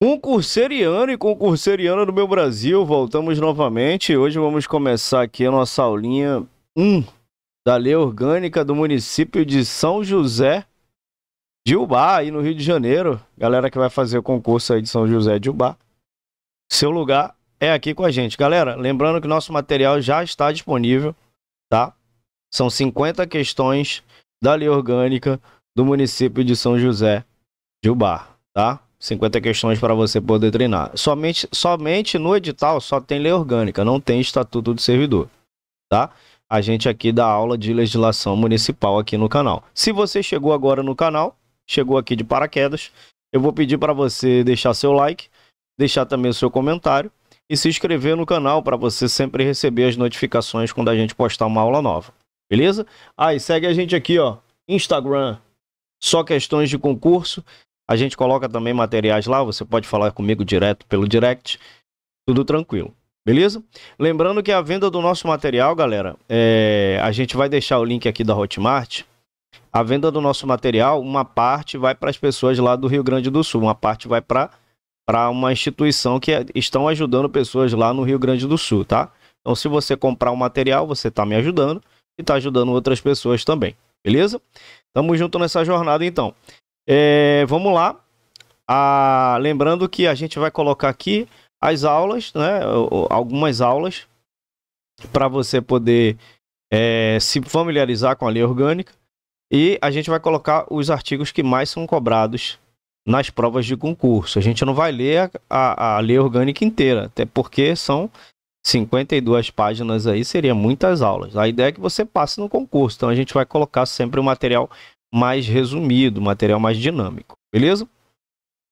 Concurseriano e concurseriana do meu Brasil, voltamos novamente. Hoje vamos começar aqui a nossa aulinha 1 da Lei Orgânica do município de São José de Ubá, aí no Rio de Janeiro. Galera que vai fazer o concurso aí de São José de Ubá. Seu lugar é aqui com a gente. Galera, lembrando que nosso material já está disponível, tá? São 50 questões da Lei Orgânica do município de São José de Ubá, tá? 50 questões para você poder treinar. Somente, somente no edital só tem lei orgânica, não tem estatuto do servidor, tá? A gente aqui dá aula de legislação municipal aqui no canal. Se você chegou agora no canal, chegou aqui de paraquedas, eu vou pedir para você deixar seu like, deixar também o seu comentário e se inscrever no canal para você sempre receber as notificações quando a gente postar uma aula nova. Beleza? Aí ah, segue a gente aqui, ó, Instagram, só questões de concurso a gente coloca também materiais lá, você pode falar comigo direto pelo direct. Tudo tranquilo. Beleza? Lembrando que a venda do nosso material, galera, é... a gente vai deixar o link aqui da Hotmart. A venda do nosso material, uma parte vai para as pessoas lá do Rio Grande do Sul, uma parte vai para uma instituição que é, estão ajudando pessoas lá no Rio Grande do Sul, tá? Então, se você comprar o um material, você está me ajudando e está ajudando outras pessoas também, beleza? Tamo junto nessa jornada, então. É, vamos lá. Ah, lembrando que a gente vai colocar aqui as aulas, né? Algumas aulas para você poder é, se familiarizar com a lei orgânica. E a gente vai colocar os artigos que mais são cobrados nas provas de concurso. A gente não vai ler a, a, a lei orgânica inteira, até porque são 52 páginas aí, seria muitas aulas. A ideia é que você passe no concurso, então a gente vai colocar sempre o material mais resumido, material mais dinâmico, beleza?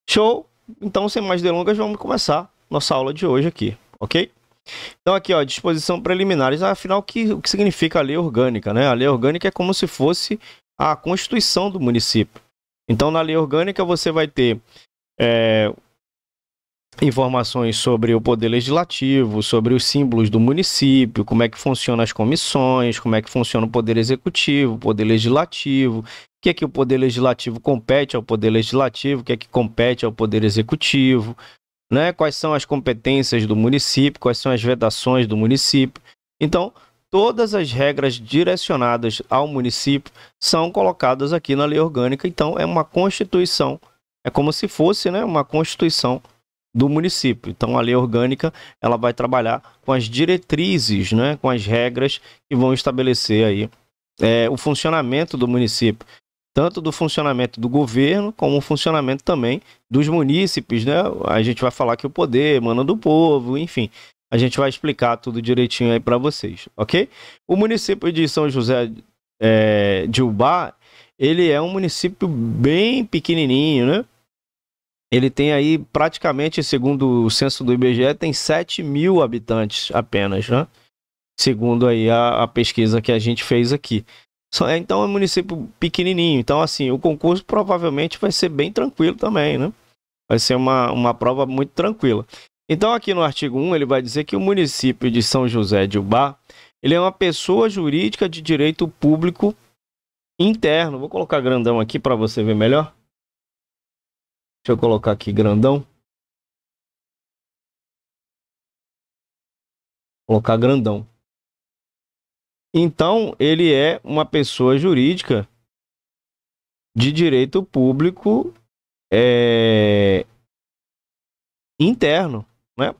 Show? Então, sem mais delongas, vamos começar nossa aula de hoje aqui, ok? Então aqui, ó, disposição preliminares, ah, afinal, que, o que significa a lei orgânica, né? A lei orgânica é como se fosse a constituição do município. Então, na lei orgânica, você vai ter é, informações sobre o poder legislativo, sobre os símbolos do município, como é que funcionam as comissões, como é que funciona o poder executivo, o poder legislativo, o que é que o poder legislativo compete ao poder legislativo, o que é que compete ao poder executivo, né? Quais são as competências do município, quais são as vedações do município. Então, todas as regras direcionadas ao município são colocadas aqui na lei orgânica, então é uma constituição, é como se fosse, né, uma constituição do município. Então a lei orgânica ela vai trabalhar com as diretrizes, né, com as regras que vão estabelecer aí é, o funcionamento do município, tanto do funcionamento do governo como o funcionamento também dos munícipes, né? A gente vai falar que o poder emana do povo, enfim. A gente vai explicar tudo direitinho aí para vocês, ok? O município de São José é, de Ubá, ele é um município bem pequenininho, né? ele tem aí praticamente, segundo o censo do IBGE, tem 7 mil habitantes apenas, né? Segundo aí a, a pesquisa que a gente fez aqui. É, então é um município pequenininho. Então, assim, o concurso provavelmente vai ser bem tranquilo também, né? Vai ser uma, uma prova muito tranquila. Então, aqui no artigo 1, ele vai dizer que o município de São José de Ubá, ele é uma pessoa jurídica de direito público interno. Vou colocar grandão aqui para você ver melhor. Deixa eu colocar aqui grandão. colocar grandão. Então, ele é uma pessoa jurídica de direito público é, interno, né?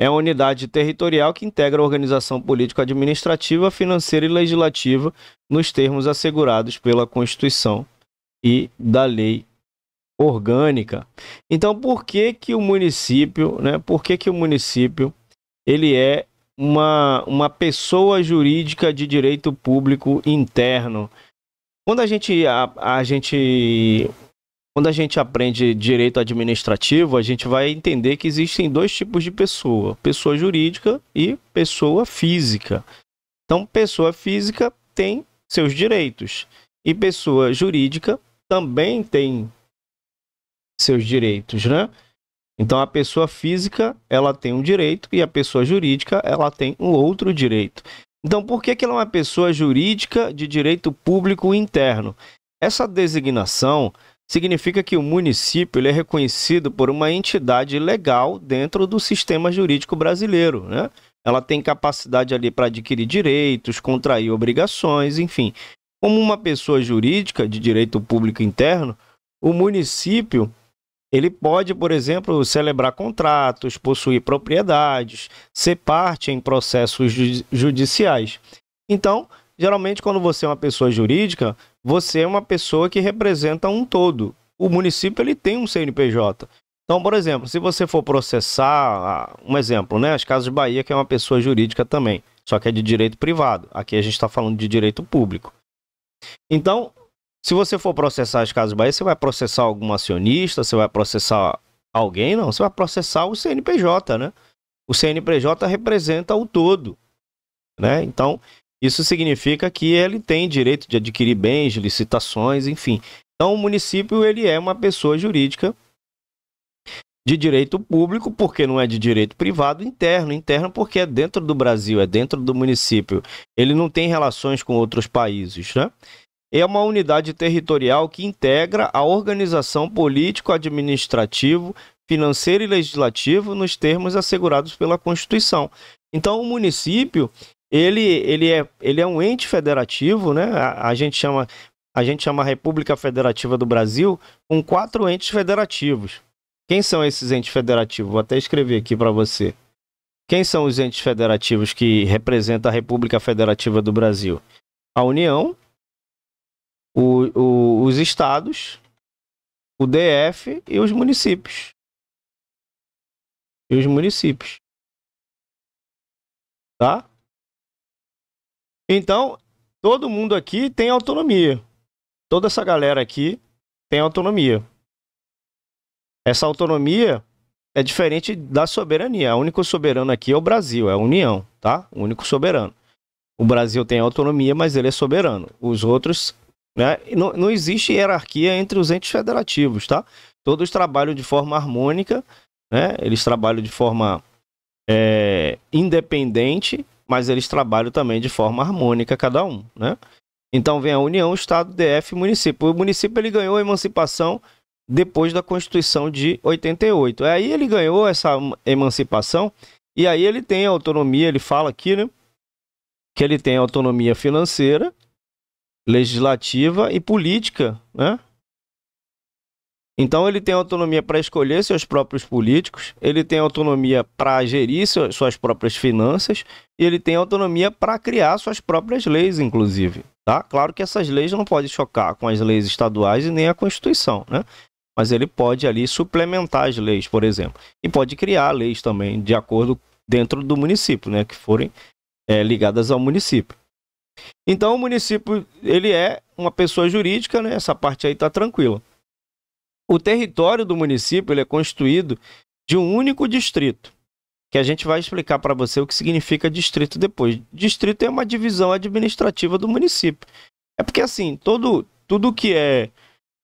É uma unidade territorial que integra a organização político-administrativa, financeira e legislativa nos termos assegurados pela Constituição e da lei orgânica. Então, por que que o município, né? Por que que o município ele é uma, uma pessoa jurídica de direito público interno? Quando a gente a, a gente quando a gente aprende direito administrativo, a gente vai entender que existem dois tipos de pessoa: pessoa jurídica e pessoa física. Então, pessoa física tem seus direitos e pessoa jurídica também tem seus direitos, né? Então a pessoa física ela tem um direito e a pessoa jurídica ela tem um outro direito. Então por que, que ela é uma pessoa jurídica de direito público interno? Essa designação significa que o município ele é reconhecido por uma entidade legal dentro do sistema jurídico brasileiro, né? Ela tem capacidade ali para adquirir direitos, contrair obrigações, enfim. Como uma pessoa jurídica de direito público interno, o município ele pode, por exemplo, celebrar contratos, possuir propriedades, ser parte em processos judiciais. Então, geralmente, quando você é uma pessoa jurídica, você é uma pessoa que representa um todo. O município ele tem um CNPJ. Então, por exemplo, se você for processar, ah, um exemplo, né? As Casas Bahia, que é uma pessoa jurídica também, só que é de direito privado. Aqui a gente está falando de direito público. Então, se você for processar as Casas Bahia, você vai processar algum acionista, você vai processar alguém, não. Você vai processar o CNPJ, né? O CNPJ representa o todo, né? Então, isso significa que ele tem direito de adquirir bens, licitações, enfim. Então, o município, ele é uma pessoa jurídica de direito público, porque não é de direito privado, interno, interno porque é dentro do Brasil, é dentro do município. Ele não tem relações com outros países, né? é uma unidade territorial que integra a organização político-administrativo, financeiro e legislativo nos termos assegurados pela Constituição. Então, o município ele, ele, é, ele é um ente federativo, né? A, a, gente chama a gente chama República Federativa do Brasil com quatro entes federativos. Quem são esses entes federativos? Vou até escrever aqui para você. Quem são os entes federativos que representam a República Federativa do Brasil? A União, o, o, os estados, o DF e os municípios. E os municípios. Tá? Então, todo mundo aqui tem autonomia. Toda essa galera aqui tem autonomia. Essa autonomia é diferente da soberania. O único soberano aqui é o Brasil, é a União, tá? O único soberano. O Brasil tem autonomia, mas ele é soberano. Os outros né? Não, não existe hierarquia entre os entes federativos, tá? Todos trabalham de forma harmônica, né? eles trabalham de forma é, independente, mas eles trabalham também de forma harmônica, cada um. Né? Então vem a União, Estado, DF e município. O município ele ganhou a emancipação depois da Constituição de 88. É aí ele ganhou essa emancipação e aí ele tem autonomia, ele fala aqui, né? Que ele tem autonomia financeira, legislativa e política, né? Então ele tem autonomia para escolher seus próprios políticos, ele tem autonomia para gerir suas próprias finanças e ele tem autonomia para criar suas próprias leis, inclusive. Tá? Claro que essas leis não podem chocar com as leis estaduais e nem a Constituição, né? Mas ele pode ali suplementar as leis, por exemplo, e pode criar leis também de acordo dentro do município, né? Que forem é, ligadas ao município. Então o município, ele é uma pessoa jurídica, né? Essa parte aí está tranquila. O território do município ele é constituído de um único distrito, que a gente vai explicar para você o que significa distrito depois. Distrito é uma divisão administrativa do município. É porque assim, todo tudo que é,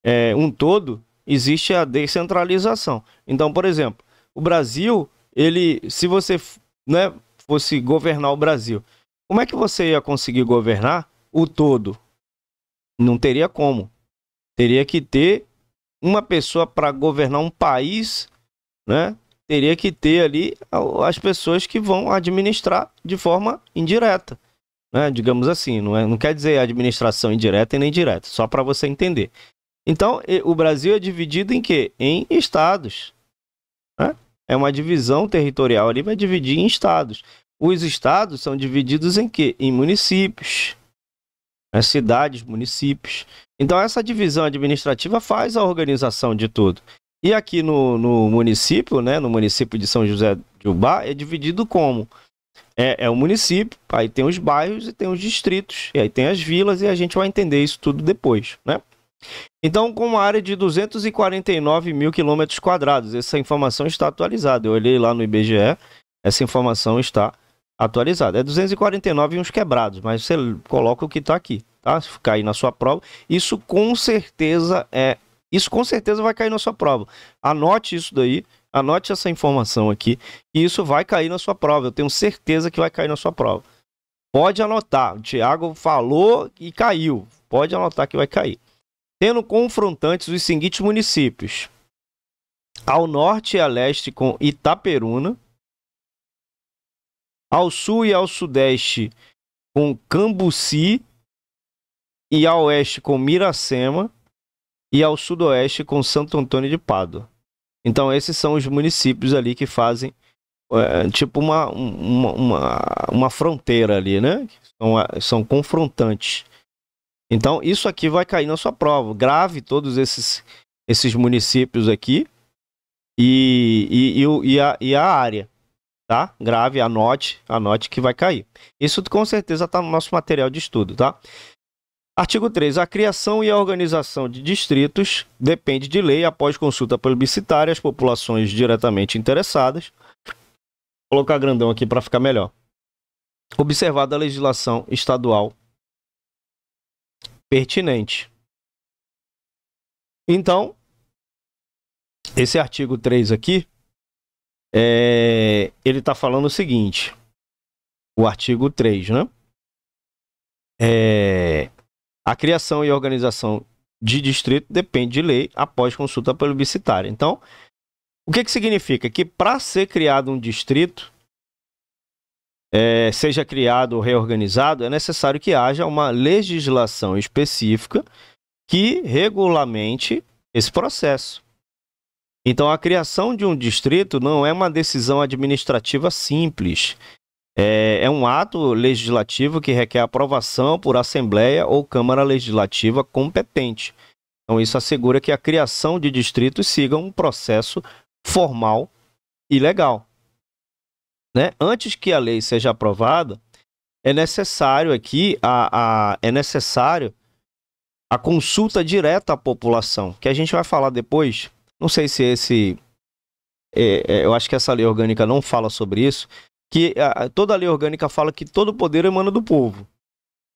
é um todo existe a descentralização. Então, por exemplo, o Brasil, ele, se você né, fosse governar o Brasil, como é que você ia conseguir governar o todo? Não teria como. Teria que ter uma pessoa para governar um país, né? Teria que ter ali as pessoas que vão administrar de forma indireta, né? Digamos assim, não, é, não quer dizer administração indireta e nem direta, só para você entender. Então, o Brasil é dividido em quê? Em estados. Né? É uma divisão territorial ali, vai dividir em estados. Os estados são divididos em quê? Em municípios, né? cidades, municípios. Então, essa divisão administrativa faz a organização de tudo. E aqui no, no município, né, no município de São José de Ubá, é dividido como? É, é o município, aí tem os bairros e tem os distritos, e aí tem as vilas, e a gente vai entender isso tudo depois, né? Então, com uma área de 249 mil quilômetros quadrados, essa informação está atualizada. Eu olhei lá no IBGE, essa informação está atualizado. É 249 e uns quebrados, mas você coloca o que está aqui, tá? Se cair na sua prova, isso com certeza é. Isso com certeza vai cair na sua prova. Anote isso daí, anote essa informação aqui, e isso vai cair na sua prova. Eu tenho certeza que vai cair na sua prova. Pode anotar. O falou e caiu. Pode anotar que vai cair. Tendo confrontantes os seguintes municípios: ao norte e a leste com Itaperuna, ao sul e ao sudeste com Cambuci e ao oeste com Miracema e ao sudoeste com Santo Antônio de Pádua. Então esses são os municípios ali que fazem é, tipo uma, uma, uma, uma, fronteira ali, né? São, é, são confrontantes. Então isso aqui vai cair na sua prova. Grave todos esses, esses municípios aqui e, e, e, e a, e a área tá? Grave, anote, anote que vai cair. Isso com certeza está no nosso material de estudo, tá? Artigo 3. A criação e a organização de distritos depende de lei após consulta plebiscitária às populações diretamente interessadas. Vou colocar grandão aqui para ficar melhor. Observada a legislação estadual pertinente. Então, esse artigo 3 aqui, é, ele está falando o seguinte: o artigo 3, né? É, a criação e organização de distrito depende de lei após consulta plebiscitária. Então, o que, que significa? Que para ser criado um distrito, é, seja criado ou reorganizado, é necessário que haja uma legislação específica que regulamente esse processo. Então, a criação de um distrito não é uma decisão administrativa simples. É, é, um ato legislativo que requer aprovação por Assembleia ou Câmara Legislativa competente. Então, isso assegura que a criação de distritos siga um processo formal e legal. Né? Antes que a lei seja aprovada, é necessário aqui a, a, é necessário a consulta direta à população, que a gente vai falar depois não sei se esse. É, é, eu acho que essa lei orgânica não fala sobre isso. Que a, toda lei orgânica fala que todo poder emana do povo.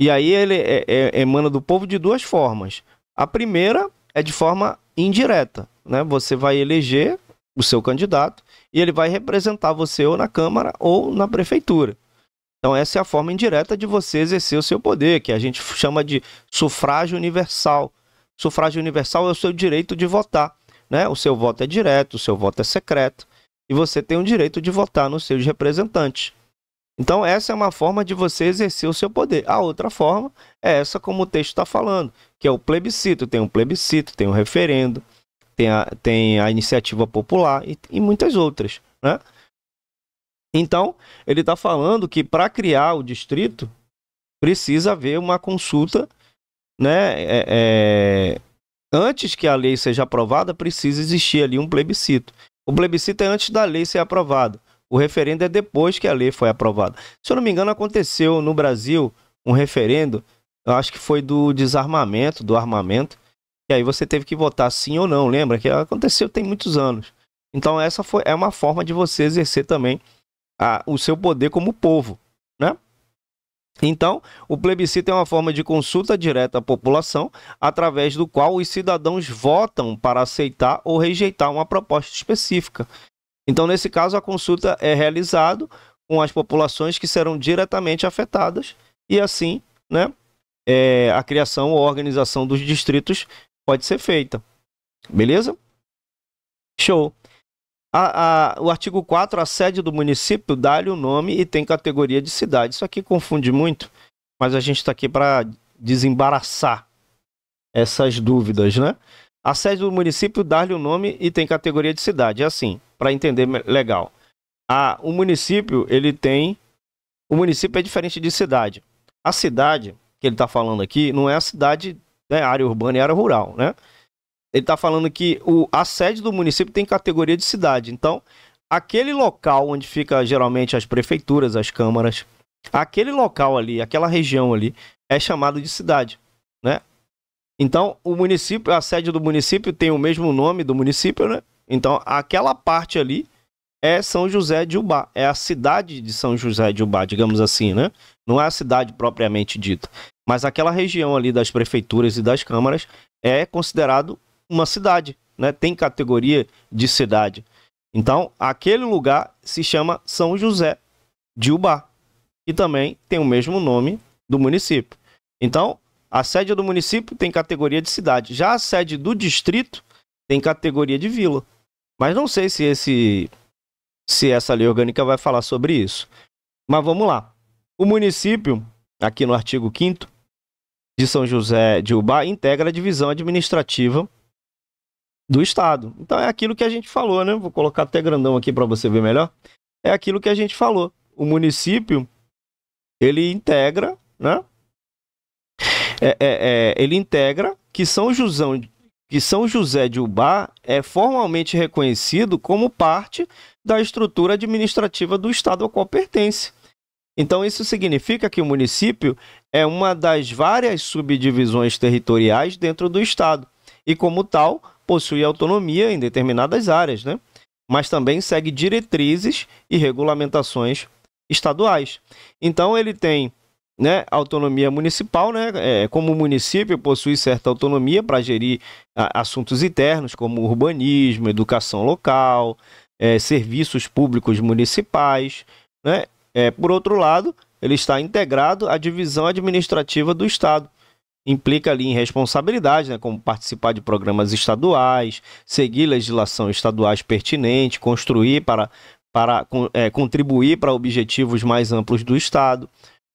E aí ele é, é, é, emana do povo de duas formas. A primeira é de forma indireta. Né? Você vai eleger o seu candidato e ele vai representar você ou na Câmara ou na Prefeitura. Então, essa é a forma indireta de você exercer o seu poder, que a gente chama de sufrágio universal. Sufrágio universal é o seu direito de votar. Né? O seu voto é direto, o seu voto é secreto, e você tem o direito de votar nos seus representantes. Então, essa é uma forma de você exercer o seu poder. A outra forma é essa, como o texto está falando, que é o plebiscito. Tem um plebiscito, tem um referendo, tem a, tem a iniciativa popular e, e muitas outras. Né? Então, ele está falando que para criar o distrito, precisa haver uma consulta né, é, é, antes que a lei seja aprovada, precisa existir ali um plebiscito. O plebiscito é antes da lei ser aprovada. O referendo é depois que a lei foi aprovada. Se eu não me engano, aconteceu no Brasil um referendo, eu acho que foi do desarmamento, do armamento, e aí você teve que votar sim ou não, lembra? Que aconteceu tem muitos anos. Então essa foi, é uma forma de você exercer também a, o seu poder como povo. Então, o plebiscito é uma forma de consulta direta à população, através do qual os cidadãos votam para aceitar ou rejeitar uma proposta específica. Então, nesse caso, a consulta é realizada com as populações que serão diretamente afetadas e assim, né, é, a criação ou organização dos distritos pode ser feita. Beleza? Show. A, a, o artigo 4, a sede do município dá-lhe o nome e tem categoria de cidade. Isso aqui confunde muito, mas a gente está aqui para desembaraçar essas dúvidas, né? A sede do município dá-lhe o nome e tem categoria de cidade. É assim, para entender legal. A, o município, ele tem. O município é diferente de cidade. A cidade que ele está falando aqui não é a cidade, né, área urbana e área rural, né? ele está falando que o, a sede do município tem categoria de cidade. Então, aquele local onde fica geralmente as prefeituras, as câmaras, aquele local ali, aquela região ali, é chamado de cidade, né? Então, o município, a sede do município tem o mesmo nome do município, né? Então, aquela parte ali é São José de Ubá, é a cidade de São José de Ubá, digamos assim, né? Não é a cidade propriamente dita, mas aquela região ali das prefeituras e das câmaras é considerado uma cidade, né? Tem categoria de cidade. Então, aquele lugar se chama São José de Ubá, e também tem o mesmo nome do município. Então, a sede do município tem categoria de cidade. Já a sede do distrito tem categoria de vila. Mas não sei se esse se essa lei orgânica vai falar sobre isso. Mas vamos lá. O município, aqui no artigo 5 de São José de Ubá, integra a divisão administrativa do Estado. Então é aquilo que a gente falou, né? Vou colocar até grandão aqui para você ver melhor. É aquilo que a gente falou. O município ele integra, né? É, é, é, ele integra que São Josão, que São José de Ubá é formalmente reconhecido como parte da estrutura administrativa do estado ao qual pertence. Então isso significa que o município é uma das várias subdivisões territoriais dentro do estado e como tal possui autonomia em determinadas áreas, né? mas também segue diretrizes e regulamentações estaduais. Então ele tem né, autonomia municipal, né, é, como município possui certa autonomia para gerir a, assuntos internos como urbanismo, educação local, é, serviços públicos municipais. Né? É, por outro lado, ele está integrado à divisão administrativa do Estado, implica ali em responsabilidade, né, como participar de programas estaduais, seguir legislação estaduais pertinente, construir para, para é, contribuir para objetivos mais amplos do Estado.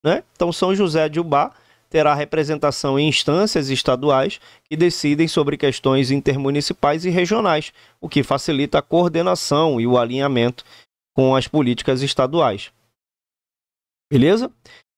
Né? Então, São José de Ubá terá representação em instâncias estaduais que decidem sobre questões intermunicipais e regionais, o que facilita a coordenação e o alinhamento com as políticas estaduais. Beleza?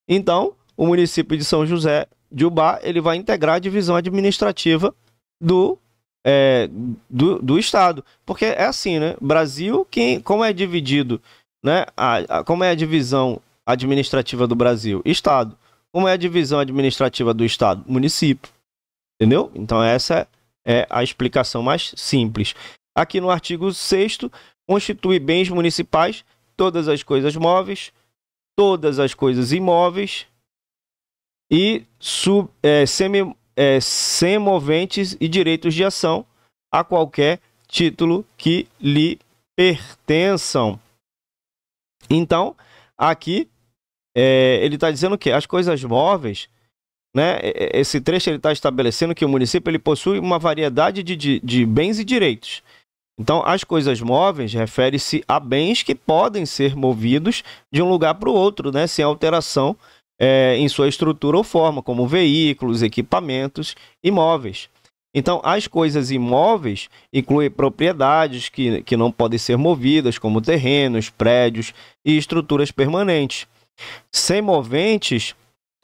Então, o município de São José de Ubá, ele vai integrar a divisão administrativa do, é, do, do, Estado. Porque é assim, né? Brasil, quem, como é dividido, né? A, a, como é a divisão administrativa do Brasil? Estado. Como é a divisão administrativa do Estado? Município. Entendeu? Então essa é a explicação mais simples. Aqui no artigo 6 constitui bens municipais todas as coisas móveis, todas as coisas imóveis, e sub, é, semi, é, semoventes e direitos de ação a qualquer título que lhe pertençam. Então, aqui é, ele está dizendo que as coisas móveis, né, esse trecho ele está estabelecendo que o município ele possui uma variedade de, de, de bens e direitos. Então, as coisas móveis refere-se a bens que podem ser movidos de um lugar para o outro, né, sem alteração é, em sua estrutura ou forma, como veículos, equipamentos, imóveis. Então, as coisas imóveis incluem propriedades que, que não podem ser movidas, como terrenos, prédios e estruturas permanentes. Sem moventes,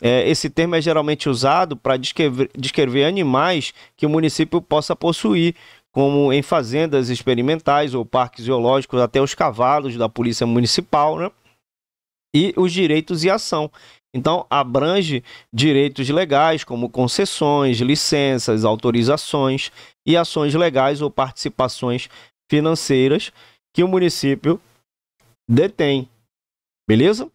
é, esse termo é geralmente usado para descrever, descrever animais que o município possa possuir, como em fazendas experimentais ou parques zoológicos, até os cavalos da Polícia Municipal, né? e os direitos e ação, então, abrange direitos legais, como concessões, licenças, autorizações e ações legais ou participações financeiras que o município detém. Beleza?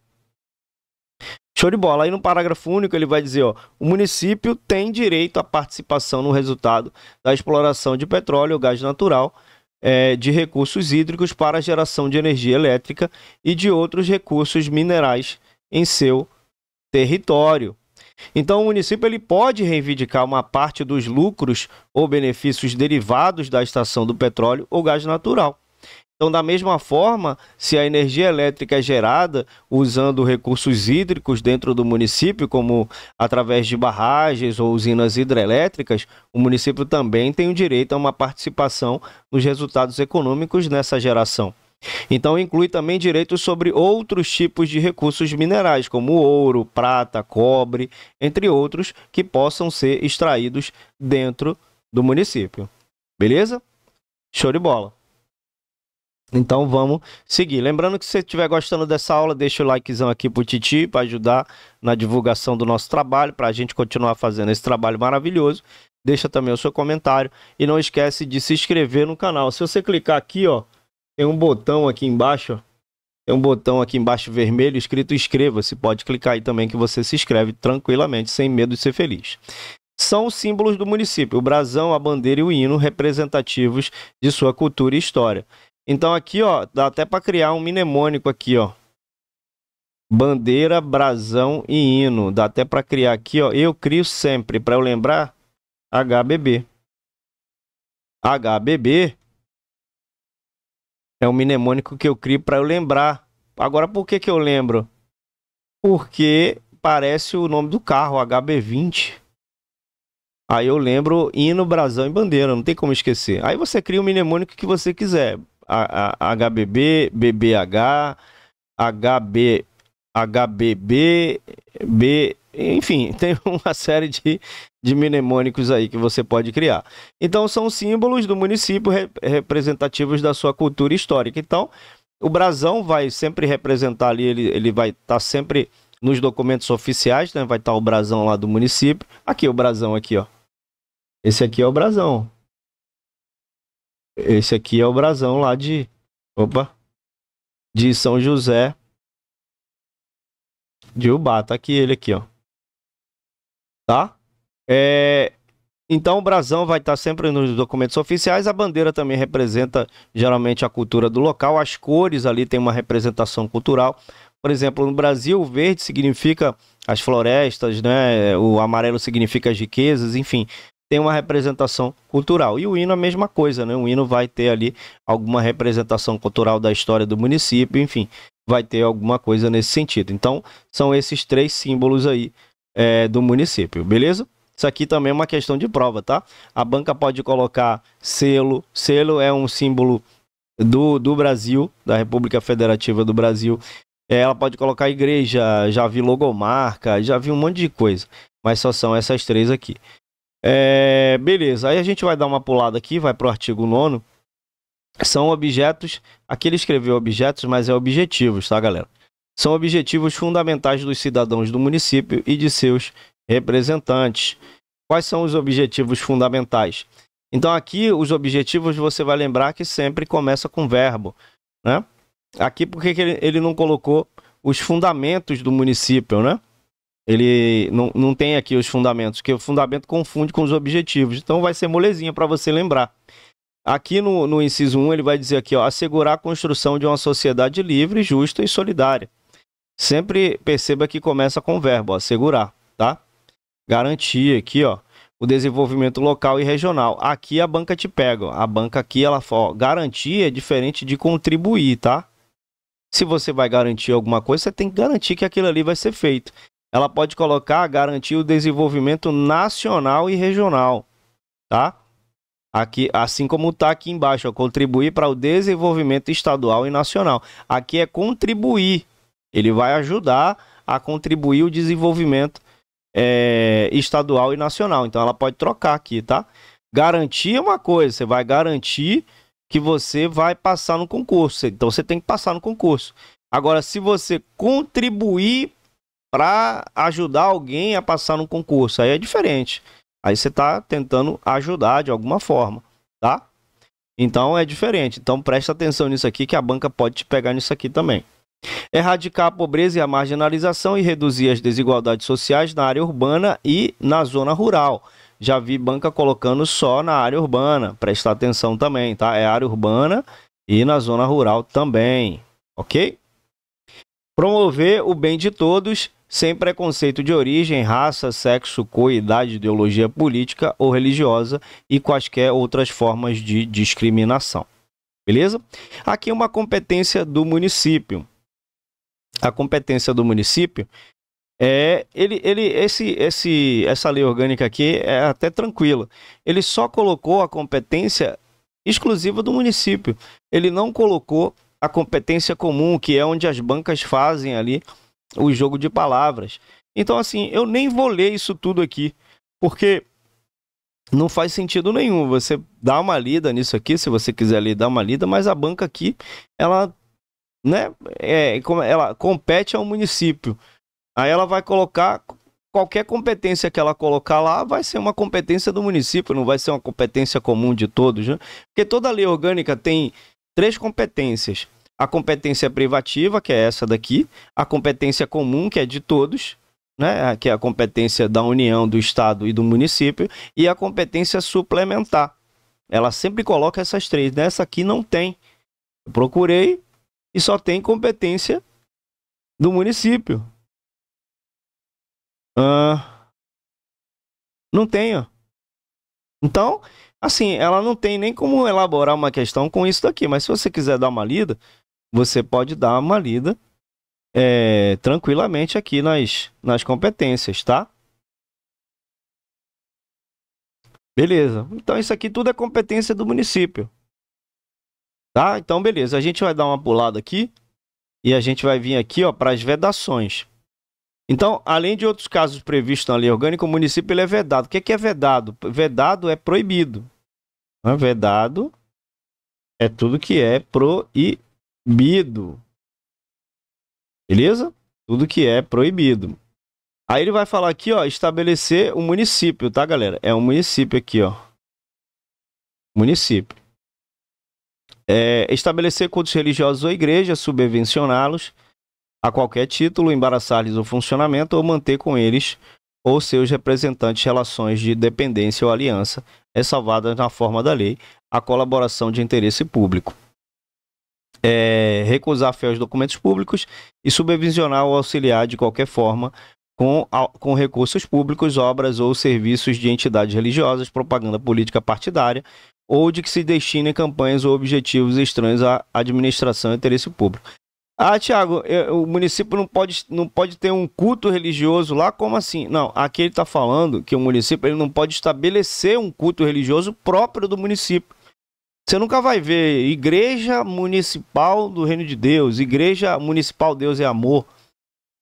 Show de bola. Aí no parágrafo único ele vai dizer, ó, o município tem direito à participação no resultado da exploração de petróleo ou gás natural, é, de recursos hídricos para geração de energia elétrica e de outros recursos minerais em seu território. Então, o município ele pode reivindicar uma parte dos lucros ou benefícios derivados da extração do petróleo ou gás natural. Então, da mesma forma, se a energia elétrica é gerada usando recursos hídricos dentro do município, como através de barragens ou usinas hidrelétricas, o município também tem o direito a uma participação nos resultados econômicos nessa geração. Então inclui também direitos sobre outros tipos de recursos minerais, como ouro, prata, cobre, entre outros, que possam ser extraídos dentro do município. Beleza? Show de bola! Então vamos seguir. Lembrando que se você estiver gostando dessa aula, deixa o likezão aqui pro Titi para ajudar na divulgação do nosso trabalho, para a gente continuar fazendo esse trabalho maravilhoso. Deixa também o seu comentário e não esquece de se inscrever no canal. Se você clicar aqui, ó, tem um botão aqui embaixo, tem um botão aqui embaixo vermelho escrito inscreva-se. Pode clicar aí também que você se inscreve tranquilamente, sem medo de ser feliz. São os símbolos do município, o brasão, a bandeira e o hino representativos de sua cultura e história. Então aqui, ó, dá até para criar um mnemônico aqui, ó. Bandeira, brasão e hino. Dá até para criar aqui, ó. Eu crio sempre para eu lembrar HBB. HBB é um mnemônico que eu crio para eu lembrar. Agora, por que, que eu lembro? Porque parece o nome do carro, HB20. Aí eu lembro hino, brasão e bandeira, não tem como esquecer. Aí você cria o mnemônico que você quiser. A, a, HBB, BBH, HB, HBB, B... Enfim, tem uma série de, de mnemônicos aí que você pode criar. Então, são símbolos do município re representativos da sua cultura histórica. Então, o brasão vai sempre representar ali, ele, ele vai estar tá sempre nos documentos oficiais, né? Vai estar tá o brasão lá do município. Aqui, o brasão aqui, ó. Esse aqui é o brasão. Esse aqui é o brasão lá de... Opa! De São José de Ubá. Tá aqui ele aqui, ó. Tá? É, então o brasão vai estar sempre nos documentos oficiais. A bandeira também representa geralmente a cultura do local. As cores ali têm uma representação cultural. Por exemplo, no Brasil, o verde significa as florestas, né? O amarelo significa as riquezas, enfim, tem uma representação cultural. E o hino a mesma coisa, né? O hino vai ter ali alguma representação cultural da história do município, enfim, vai ter alguma coisa nesse sentido. Então, são esses três símbolos aí é, do município, beleza? Isso aqui também é uma questão de prova, tá? A banca pode colocar selo. Selo é um símbolo do, do Brasil, da República Federativa do Brasil. É, ela pode colocar igreja, já vi logomarca, já vi um monte de coisa. Mas só são essas três aqui. É, beleza, aí a gente vai dar uma pulada aqui, vai para o artigo 9. São objetos, aqui ele escreveu objetos, mas é objetivos, tá galera? São objetivos fundamentais dos cidadãos do município e de seus representantes. Quais são os objetivos fundamentais? Então, aqui, os objetivos você vai lembrar que sempre começa com verbo. Né? Aqui, porque ele, ele não colocou os fundamentos do município, né? Ele não, não tem aqui os fundamentos, que o fundamento confunde com os objetivos. Então, vai ser molezinha para você lembrar. Aqui no, no, inciso 1, ele vai dizer aqui, ó, assegurar a construção de uma sociedade livre, justa e solidária. Sempre perceba que começa com o verbo, ó, assegurar garantir aqui, ó, o desenvolvimento local e regional. Aqui a banca te pega, ó. a banca aqui ela ó, garantir é diferente de contribuir, tá? Se você vai garantir alguma coisa, você tem que garantir que aquilo ali vai ser feito. Ela pode colocar garantir o desenvolvimento nacional e regional, tá? Aqui, assim como tá aqui embaixo, ó, contribuir para o desenvolvimento estadual e nacional. Aqui é contribuir. Ele vai ajudar a contribuir o desenvolvimento é, estadual e nacional. Então ela pode trocar aqui, tá? Garantir é uma coisa, você vai garantir que você vai passar no concurso. Então você tem que passar no concurso. Agora, se você contribuir para ajudar alguém a passar no concurso, aí é diferente. Aí você está tentando ajudar de alguma forma, tá? Então é diferente. Então presta atenção nisso aqui, que a banca pode te pegar nisso aqui também. Erradicar a pobreza e a marginalização e reduzir as desigualdades sociais na área urbana e na zona rural. Já vi banca colocando só na área urbana. Presta atenção também, tá? É área urbana e na zona rural também, ok? Promover o bem de todos sem preconceito de origem, raça, sexo, cor, idade, ideologia política ou religiosa e quaisquer outras formas de discriminação. Beleza? Aqui uma competência do município a competência do município, é, ele, ele, esse, esse, essa lei orgânica aqui é até tranquila. Ele só colocou a competência exclusiva do município. Ele não colocou a competência comum, que é onde as bancas fazem ali o jogo de palavras. Então, assim, eu nem vou ler isso tudo aqui, porque não faz sentido nenhum. Você dá uma lida nisso aqui, se você quiser ler, dá uma lida, mas a banca aqui, ela né? É, ela compete ao município. Aí ela vai colocar qualquer competência que ela colocar lá vai ser uma competência do município, não vai ser uma competência comum de todos, né? Porque toda lei orgânica tem três competências. A competência privativa, que é essa daqui, a competência comum, que é de todos, né? que é a competência da União, do Estado e do município, e a competência suplementar. Ela sempre coloca essas três, nessa aqui não tem. Eu procurei, e só tem competência do município. Não não tenho. Então, assim, ela não tem nem como elaborar uma questão com isso daqui, mas se você quiser dar uma lida, você pode dar uma lida é, tranquilamente aqui nas, nas competências, tá? Beleza. Então, isso aqui tudo é competência do município. Tá? Então, beleza. A gente vai dar uma pulada aqui e a gente vai vir aqui ó, para as vedações. Então, além de outros casos previstos na lei orgânica, o município é vedado. O que é, que é vedado? Vedado é proibido. É vedado é tudo que é proibido. Beleza? Tudo que é proibido. Aí ele vai falar aqui, ó, estabelecer o município, tá, galera? É um município aqui, ó. Município. É, estabelecer cultos religiosos ou igreja, subvencioná-los a qualquer título, embaraçar-lhes o funcionamento ou manter com eles ou seus representantes relações de dependência ou aliança, é salvada na forma da lei a colaboração de interesse público. É, recusar fé aos documentos públicos e subvencionar ou auxiliar de qualquer forma com, com recursos públicos, obras ou serviços de entidades religiosas, propaganda política partidária ou de que se destinem campanhas ou objetivos estranhos à administração e interesse público. Ah, Tiago, o município não pode, não pode ter um culto religioso lá? Como assim? Não, aqui ele está falando que o município ele não pode estabelecer um culto religioso próprio do município. Você nunca vai ver igreja municipal do reino de Deus, igreja municipal Deus é amor.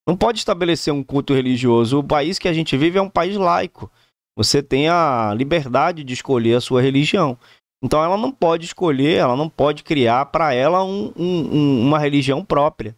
Não pode estabelecer um culto religioso. O país que a gente vive é um país laico. Você tem a liberdade de escolher a sua religião. Então ela não pode escolher, ela não pode criar para ela um, um, uma religião própria.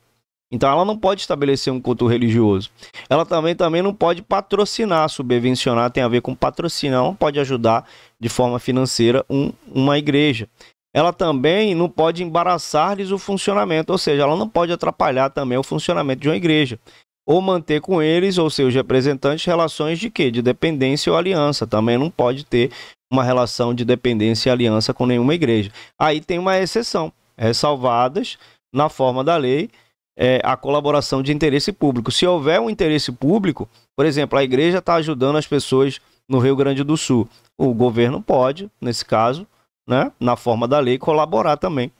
Então ela não pode estabelecer um culto religioso. Ela também, também não pode patrocinar, subvencionar tem a ver com patrocínio. Ela não pode ajudar de forma financeira um, uma igreja. Ela também não pode embaraçar-lhes o funcionamento, ou seja, ela não pode atrapalhar também o funcionamento de uma igreja ou manter com eles ou seus representantes relações de quê? De dependência ou aliança. Também não pode ter uma relação de dependência e aliança com nenhuma igreja. Aí tem uma exceção, ressalvadas na forma da lei é, a colaboração de interesse público. Se houver um interesse público, por exemplo, a igreja está ajudando as pessoas no Rio Grande do Sul, o governo pode, nesse caso, né, na forma da lei, colaborar também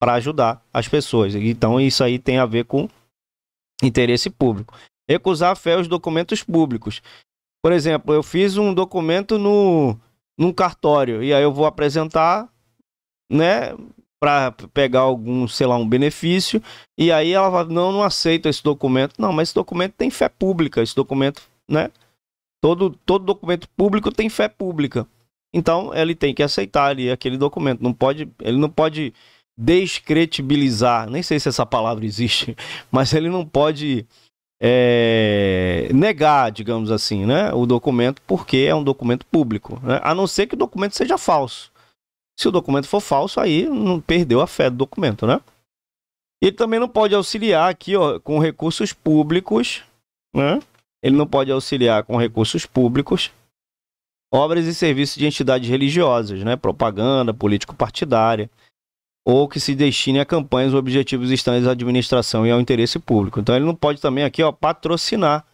para ajudar as pessoas. Então isso aí tem a ver com interesse público. Recusar a fé os documentos públicos. Por exemplo, eu fiz um documento no num cartório e aí eu vou apresentar, né, para pegar algum, sei lá, um benefício, e aí ela fala, não, não aceita esse documento. Não, mas esse documento tem fé pública, esse documento, né? Todo, todo documento público tem fé pública. Então, ele tem que aceitar ali aquele documento. Não pode, ele não pode descretibilizar nem sei se essa palavra existe, mas ele não pode é, negar, digamos assim, né, o documento porque é um documento público, né? a não ser que o documento seja falso. Se o documento for falso, aí não perdeu a fé do documento, né? Ele também não pode auxiliar aqui ó, com recursos públicos, né? Ele não pode auxiliar com recursos públicos obras e serviços de entidades religiosas, né? Propaganda político-partidária ou que se destine a campanhas ou objetivos estranhos à administração e ao interesse público. Então ele não pode também aqui ó, patrocinar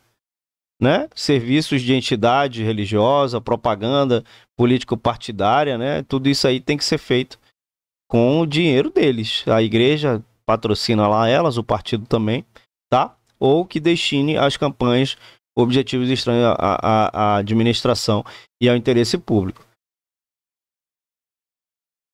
né? serviços de entidade religiosa, propaganda político-partidária, né? tudo isso aí tem que ser feito com o dinheiro deles. A igreja patrocina lá elas, o partido também, tá? Ou que destine as campanhas objetivos estranhos à, à, à administração e ao interesse público.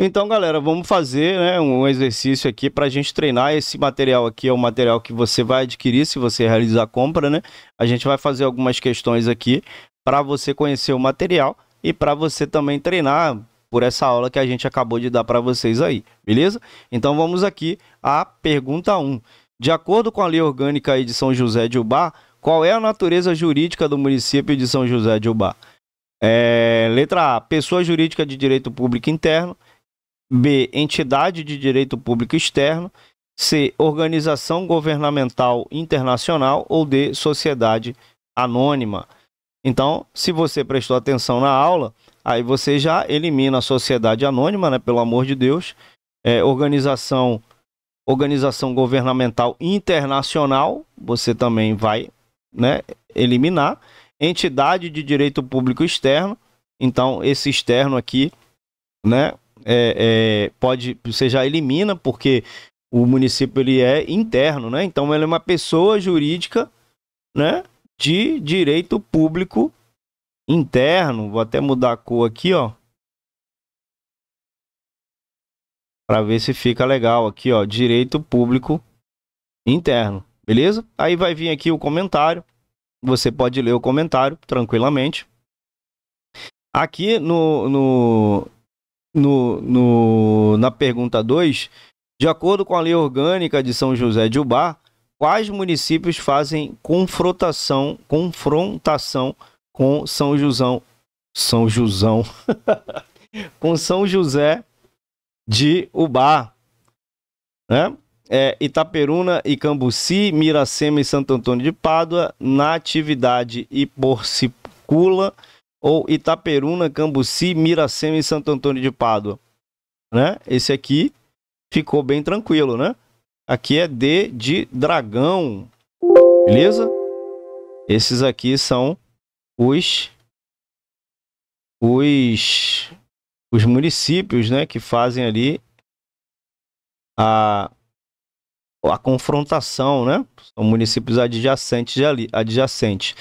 Então, galera, vamos fazer né, um exercício aqui para a gente treinar. Esse material aqui é um material que você vai adquirir se você realizar a compra, né? A gente vai fazer algumas questões aqui para você conhecer o material e para você também treinar por essa aula que a gente acabou de dar para vocês aí, beleza? Então vamos aqui à pergunta 1. De acordo com a Lei Orgânica aí de São José de Ubar, qual é a natureza jurídica do município de São José de Ubar? É, letra A, pessoa jurídica de direito público interno. B. Entidade de direito público externo. C. Organização governamental internacional. Ou D. Sociedade anônima. Então, se você prestou atenção na aula, aí você já elimina a sociedade anônima, né? Pelo amor de Deus. É, organização, organização governamental internacional, você também vai né, eliminar. Entidade de direito público externo. Então, esse externo aqui, né? é, é, pode, você já elimina, porque o município ele é interno, né? Então ele é uma pessoa jurídica, né? De direito público interno. Vou até mudar a cor aqui, ó. Para ver se fica legal aqui, ó. Direito público interno, beleza? Aí vai vir aqui o comentário. Você pode ler o comentário tranquilamente. Aqui no, no no, no, na pergunta 2, de acordo com a lei orgânica de São José de Ubar, quais municípios fazem confrontação, confrontação com São Josão, São Josão, com São José de Ubar. né? É, Itaperuna e Cambuci, Miracema e Santo Antônio de Pádua, Natividade e Porcicula, ou Itaperuna, Cambuci, Miracema e Santo Antônio de Pádua. Né? Esse aqui ficou bem tranquilo, né? Aqui é D de dragão, beleza? Esses aqui são os os os municípios, né, que fazem ali a a confrontação, né? São municípios adjacentes ali, adjacentes.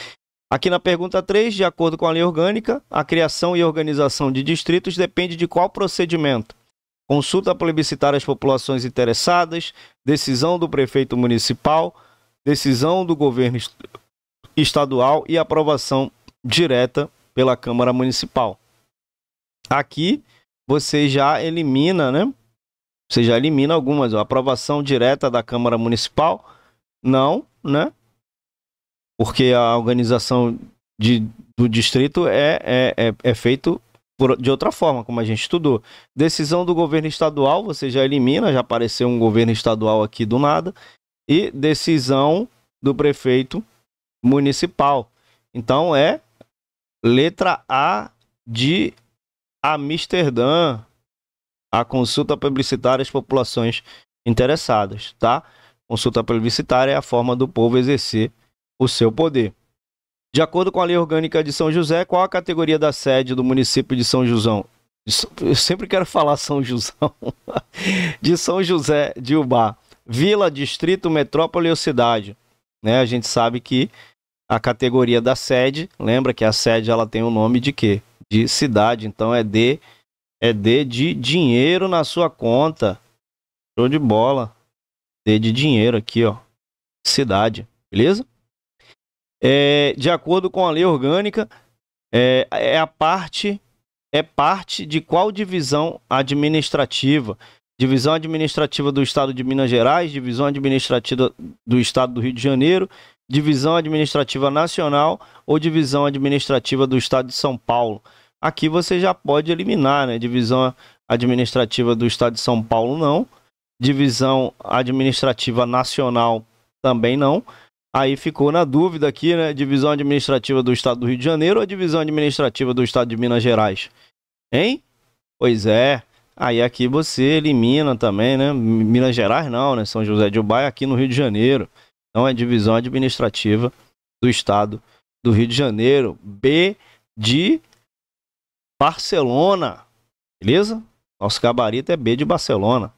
Aqui na pergunta 3, de acordo com a lei orgânica, a criação e organização de distritos depende de qual procedimento? Consulta plebiscitária às populações interessadas, decisão do prefeito municipal, decisão do governo estadual e aprovação direta pela Câmara Municipal. Aqui você já elimina, né? Você já elimina algumas, ó, aprovação direta da Câmara Municipal? Não, né? porque a organização de, do distrito é, é, é, é feito de outra forma, como a gente estudou. Decisão do governo estadual, você já elimina, já apareceu um governo estadual aqui do nada, e decisão do prefeito municipal. Então é letra A de Amsterdã, a consulta publicitária às populações interessadas, tá? Consulta publicitária é a forma do povo exercer o seu poder. De acordo com a Lei Orgânica de São José, qual a categoria da sede do município de São Josão? Eu sempre quero falar São Josão. de São José de Ubá. Vila, distrito, metrópole ou cidade. Né? A gente sabe que a categoria da sede, lembra que a sede ela tem o nome de quê? De cidade, então é de é D de dinheiro na sua conta. Show de bola. D de dinheiro aqui, ó. Cidade, beleza? é, de acordo com a lei orgânica, é, é a parte é parte de qual divisão administrativa? Divisão administrativa do Estado de Minas Gerais, divisão administrativa do Estado do Rio de Janeiro, divisão administrativa nacional ou divisão administrativa do Estado de São Paulo. Aqui você já pode eliminar, né? Divisão administrativa do Estado de São Paulo não, divisão administrativa nacional também não. Aí ficou na dúvida aqui, né? Divisão administrativa do Estado do Rio de Janeiro ou divisão administrativa do Estado de Minas Gerais? Hein? Pois é. Aí aqui você elimina também, né? Minas Gerais não, né? São José de Ubaia aqui no Rio de Janeiro. Então é divisão administrativa do Estado do Rio de Janeiro. B de Barcelona. Beleza? Nosso gabarito é B de Barcelona.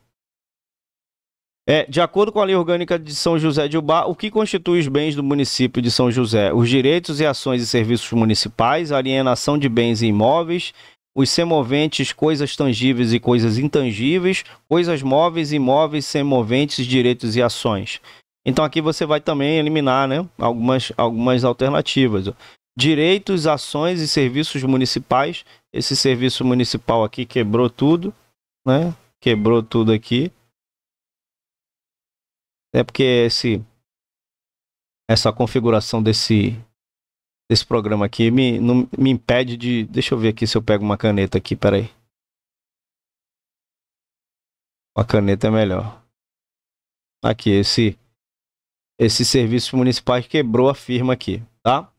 É, de acordo com a Lei Orgânica de São José de Ubar, o que constitui os bens do município de São José? Os direitos e ações e serviços municipais, alienação de bens e imóveis, os semoventes, coisas tangíveis e coisas intangíveis, coisas móveis, imóveis, semoventes, direitos e ações. Então aqui você vai também eliminar né, algumas, algumas alternativas. Direitos, ações e serviços municipais. Esse serviço municipal aqui quebrou tudo, né? Quebrou tudo aqui. É porque esse essa configuração desse desse programa aqui me não, me impede de, deixa eu ver aqui se eu pego uma caneta aqui, peraí. Uma caneta é melhor. Aqui esse esse serviço municipal quebrou a firma aqui, tá?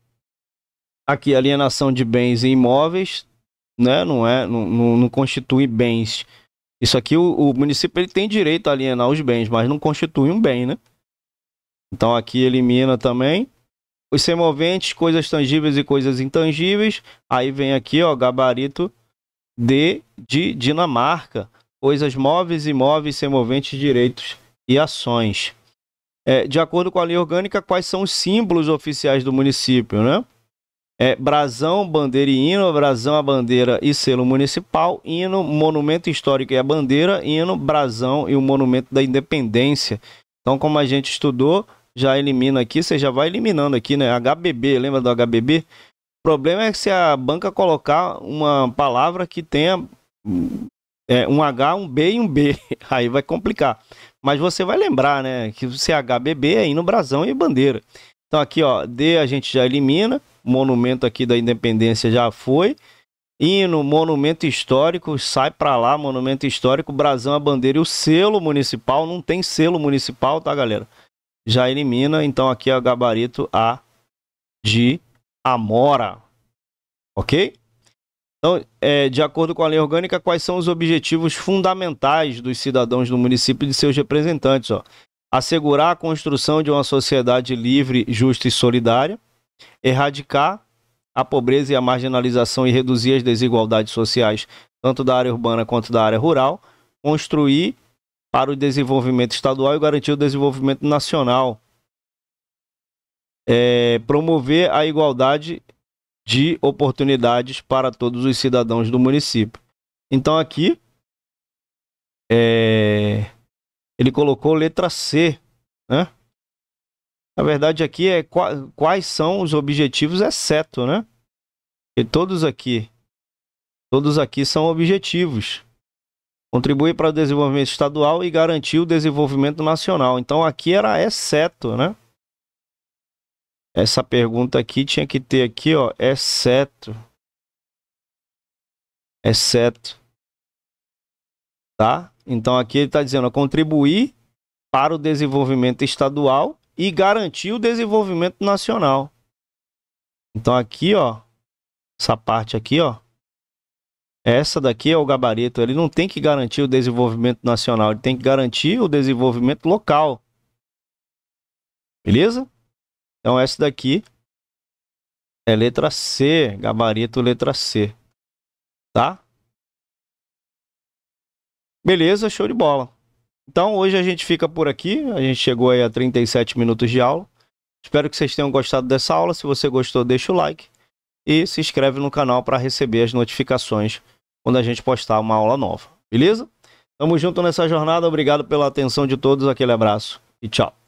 Aqui alienação de bens e imóveis, né? Não é não, não, não constitui bens isso aqui o, o, município ele tem direito a alienar os bens, mas não constitui um bem, né? Então aqui elimina também os semoventes, coisas tangíveis e coisas intangíveis. Aí vem aqui, ó, gabarito D de Dinamarca, coisas móveis, imóveis, semoventes, direitos e ações. É, de acordo com a lei orgânica, quais são os símbolos oficiais do município, né? é, brasão, bandeira e hino, brasão, a bandeira e selo municipal, hino, monumento histórico e a bandeira, hino, brasão e o monumento da independência. Então, como a gente estudou, já elimina aqui, você já vai eliminando aqui, né? HBB, lembra do HBB? O problema é que se a banca colocar uma palavra que tenha é, um H, um B e um B, aí vai complicar. Mas você vai lembrar, né? Que se HBB é hino, brasão e bandeira. Então aqui, ó, D a gente já elimina monumento aqui da Independência já foi. Hino, monumento histórico, sai para lá, monumento histórico, brasão, é a bandeira e o selo municipal. Não tem selo municipal, tá, galera? Já elimina. Então aqui é o gabarito A de Amora. Ok? Então, é, de acordo com a lei orgânica, quais são os objetivos fundamentais dos cidadãos do município e de seus representantes? Ó? Assegurar a construção de uma sociedade livre, justa e solidária erradicar a pobreza e a marginalização e reduzir as desigualdades sociais, tanto da área urbana quanto da área rural, construir para o desenvolvimento estadual e garantir o desenvolvimento nacional. É, promover a igualdade de oportunidades para todos os cidadãos do município. Então aqui é, ele colocou letra C, né? Na verdade, aqui é quais são os objetivos, exceto, né? E todos aqui, todos aqui são objetivos. Contribuir para o desenvolvimento estadual e garantir o desenvolvimento nacional. Então aqui era exceto, né? Essa pergunta aqui tinha que ter aqui, ó, exceto. Exceto. Tá? Então aqui ele está dizendo ó, contribuir para o desenvolvimento estadual e garantir o desenvolvimento nacional. Então aqui, ó, essa parte aqui, ó, essa daqui é o gabarito, ele não tem que garantir o desenvolvimento nacional, ele tem que garantir o desenvolvimento local. Beleza? Então essa daqui é letra C, gabarito letra C. Tá? Beleza, show de bola. Então hoje a gente fica por aqui. A gente chegou aí a 37 minutos de aula. Espero que vocês tenham gostado dessa aula. Se você gostou, deixa o like e se inscreve no canal para receber as notificações quando a gente postar uma aula nova. Beleza? Tamo junto nessa jornada. Obrigado pela atenção de todos. Aquele abraço e tchau.